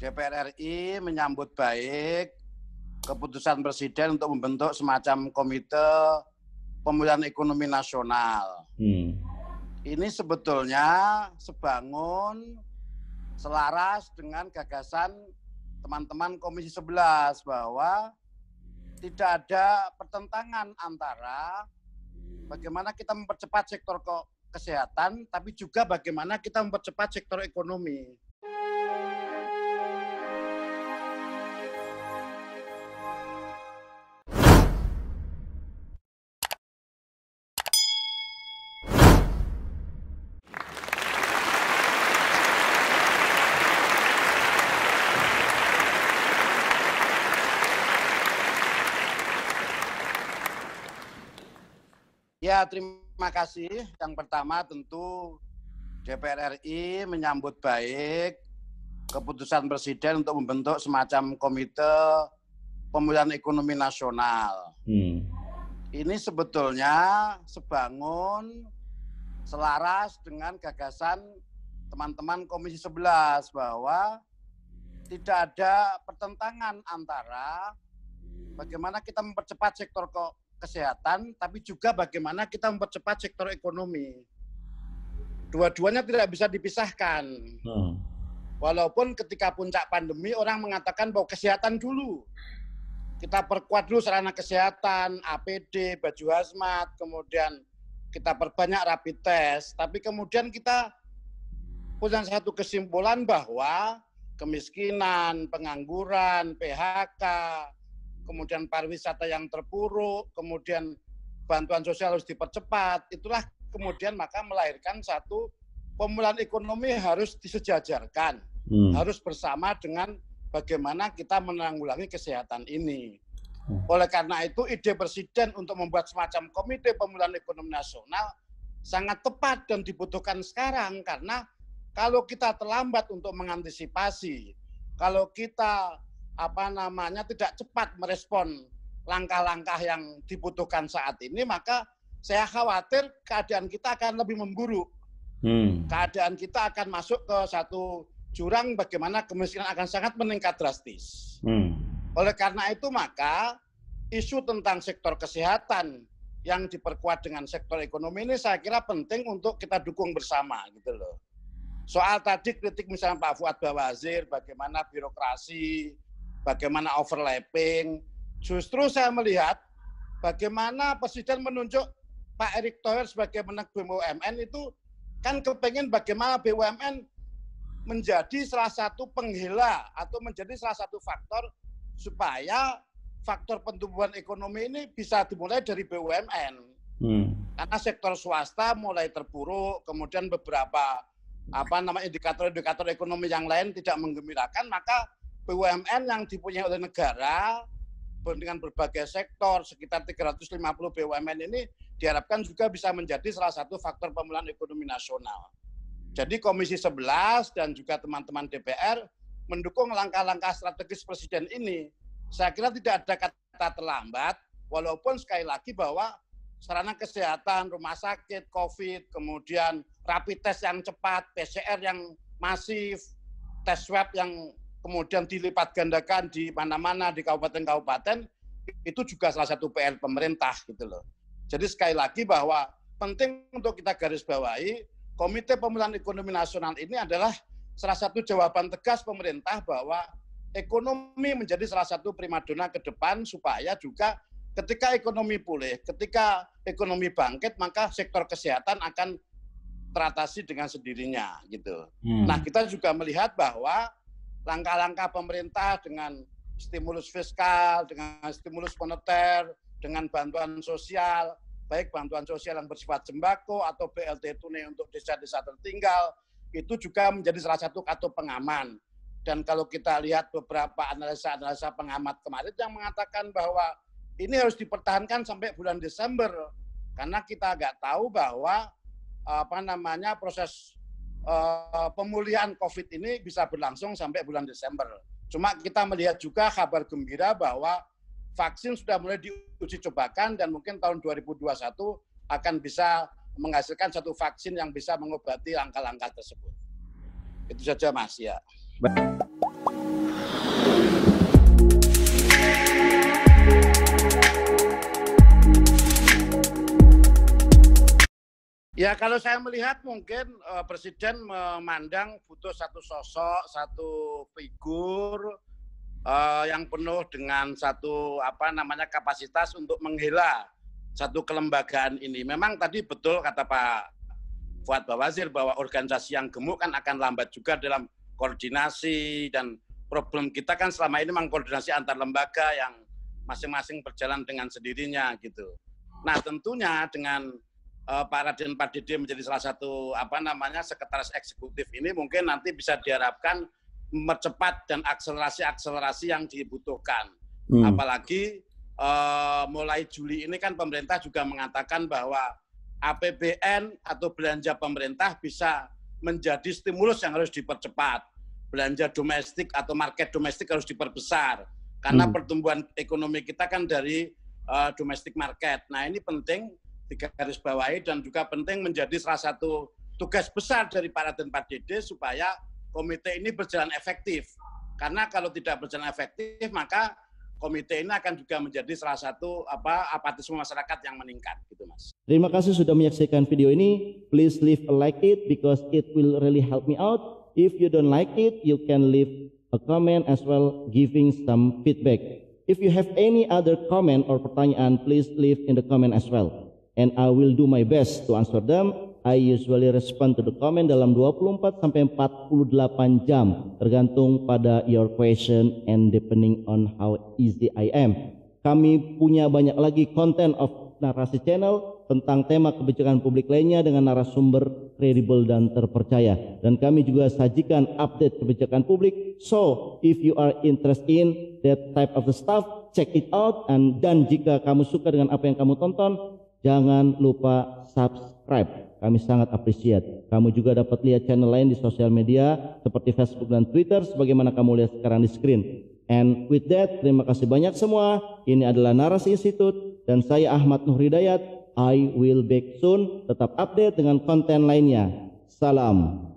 DPR RI menyambut baik keputusan Presiden untuk membentuk semacam komite pemulihan ekonomi nasional. Hmm. Ini sebetulnya sebangun selaras dengan gagasan teman-teman Komisi 11 bahwa tidak ada pertentangan antara bagaimana kita mempercepat sektor kesehatan tapi juga bagaimana kita mempercepat sektor ekonomi. Ya, terima kasih. Yang pertama tentu DPR RI menyambut baik keputusan Presiden untuk membentuk semacam komite pemulihan ekonomi nasional. Hmm. Ini sebetulnya sebangun selaras dengan gagasan teman-teman Komisi 11 bahwa tidak ada pertentangan antara bagaimana kita mempercepat sektor kesehatan, tapi juga bagaimana kita mempercepat sektor ekonomi. Dua-duanya tidak bisa dipisahkan. Hmm. Walaupun ketika puncak pandemi orang mengatakan bahwa kesehatan dulu. Kita perkuat dulu sarana kesehatan, APD, baju hazmat, kemudian kita perbanyak rapid test, tapi kemudian kita punya satu kesimpulan bahwa kemiskinan, pengangguran, PHK, kemudian pariwisata yang terpuruk, kemudian bantuan sosial harus dipercepat. Itulah kemudian maka melahirkan satu pemulihan ekonomi harus disejajarkan, hmm. harus bersama dengan bagaimana kita menanggulangi kesehatan ini. Hmm. Oleh karena itu, ide Presiden untuk membuat semacam Komite Pemulihan Ekonomi Nasional sangat tepat dan dibutuhkan sekarang karena kalau kita terlambat untuk mengantisipasi, kalau kita apa namanya tidak cepat merespon langkah-langkah yang dibutuhkan saat ini, maka saya khawatir keadaan kita akan lebih memburuk. Hmm. Keadaan kita akan masuk ke satu jurang bagaimana kemiskinan akan sangat meningkat drastis. Hmm. Oleh karena itu maka isu tentang sektor kesehatan yang diperkuat dengan sektor ekonomi ini saya kira penting untuk kita dukung bersama gitu loh. Soal tadi kritik misalnya Pak Fuad Bawazir bagaimana birokrasi bagaimana overlapping. Justru saya melihat bagaimana Presiden menunjuk Pak Erick Thohir sebagai menek BUMN itu kan kepengen bagaimana BUMN menjadi salah satu penghela atau menjadi salah satu faktor supaya faktor pertumbuhan ekonomi ini bisa dimulai dari BUMN. Hmm. Karena sektor swasta mulai terpuruk, kemudian beberapa apa nama indikator-indikator ekonomi yang lain tidak menggembirakan, maka BUMN yang dipunyai oleh negara dengan berbagai sektor sekitar 350 BUMN ini diharapkan juga bisa menjadi salah satu faktor pemulihan ekonomi nasional. Jadi Komisi 11 dan juga teman-teman DPR mendukung langkah-langkah strategis Presiden ini. Saya kira tidak ada kata terlambat, walaupun sekali lagi bahwa sarana kesehatan, rumah sakit, COVID, kemudian rapid test yang cepat, PCR yang masif, tes swab yang kemudian dilipat gandakan di mana-mana di kabupaten-kabupaten itu juga salah satu PR pemerintah gitu loh. Jadi sekali lagi bahwa penting untuk kita garis bawahi Komite Pemulihan Ekonomi Nasional ini adalah salah satu jawaban tegas pemerintah bahwa ekonomi menjadi salah satu primadona ke depan supaya juga ketika ekonomi pulih, ketika ekonomi bangkit, maka sektor kesehatan akan teratasi dengan sendirinya gitu. Hmm. Nah, kita juga melihat bahwa langkah-langkah pemerintah dengan stimulus fiskal, dengan stimulus moneter, dengan bantuan sosial, baik bantuan sosial yang bersifat sembako atau BLT tunai untuk desa-desa tertinggal, itu juga menjadi salah satu kartu pengaman. Dan kalau kita lihat beberapa analisa-analisa pengamat kemarin yang mengatakan bahwa ini harus dipertahankan sampai bulan Desember karena kita agak tahu bahwa apa namanya proses Eh, pemulihan COVID ini bisa berlangsung sampai bulan Desember. Cuma kita melihat juga kabar gembira bahwa vaksin sudah mulai diuji cobakan dan mungkin tahun 2021 akan bisa menghasilkan satu vaksin yang bisa mengobati langkah-langkah tersebut. Itu saja Mas ya. Baik. Ya kalau saya melihat mungkin uh, Presiden memandang butuh satu sosok, satu figur uh, yang penuh dengan satu apa namanya kapasitas untuk menghela satu kelembagaan ini. Memang tadi betul kata Pak Fuad Bawazir bahwa organisasi yang gemuk kan akan lambat juga dalam koordinasi dan problem kita kan selama ini memang koordinasi antar lembaga yang masing-masing berjalan dengan sendirinya gitu. Nah tentunya dengan uh, Pak Raden Pak Didi menjadi salah satu apa namanya sekretaris eksekutif ini mungkin nanti bisa diharapkan mempercepat dan akselerasi-akselerasi yang dibutuhkan. Hmm. Apalagi uh, mulai Juli ini kan pemerintah juga mengatakan bahwa APBN atau belanja pemerintah bisa menjadi stimulus yang harus dipercepat. Belanja domestik atau market domestik harus diperbesar karena hmm. pertumbuhan ekonomi kita kan dari uh, domestik market. Nah, ini penting digaris bawahi dan juga penting menjadi salah satu tugas besar dari para dan Pak Dede supaya komite ini berjalan efektif. Karena kalau tidak berjalan efektif maka komite ini akan juga menjadi salah satu apa apatisme masyarakat yang meningkat gitu mas. Terima kasih sudah menyaksikan video ini. Please leave a like it because it will really help me out. If you don't like it, you can leave a comment as well giving some feedback. If you have any other comment or pertanyaan, please leave in the comment as well and I will do my best to answer them. I usually respond to the comment dalam 24 sampai 48 jam tergantung pada your question and depending on how easy I am. Kami punya banyak lagi konten of narasi channel tentang tema kebijakan publik lainnya dengan narasumber kredibel dan terpercaya. Dan kami juga sajikan update kebijakan publik. So, if you are interested in that type of the stuff, check it out. And, dan jika kamu suka dengan apa yang kamu tonton, Jangan lupa subscribe. Kami sangat appreciate. Kamu juga dapat lihat channel lain di sosial media seperti Facebook dan Twitter sebagaimana kamu lihat sekarang di screen. And with that, terima kasih banyak semua. Ini adalah Narasi Institute dan saya Ahmad Nur Hidayat. I will back soon. Tetap update dengan konten lainnya. Salam.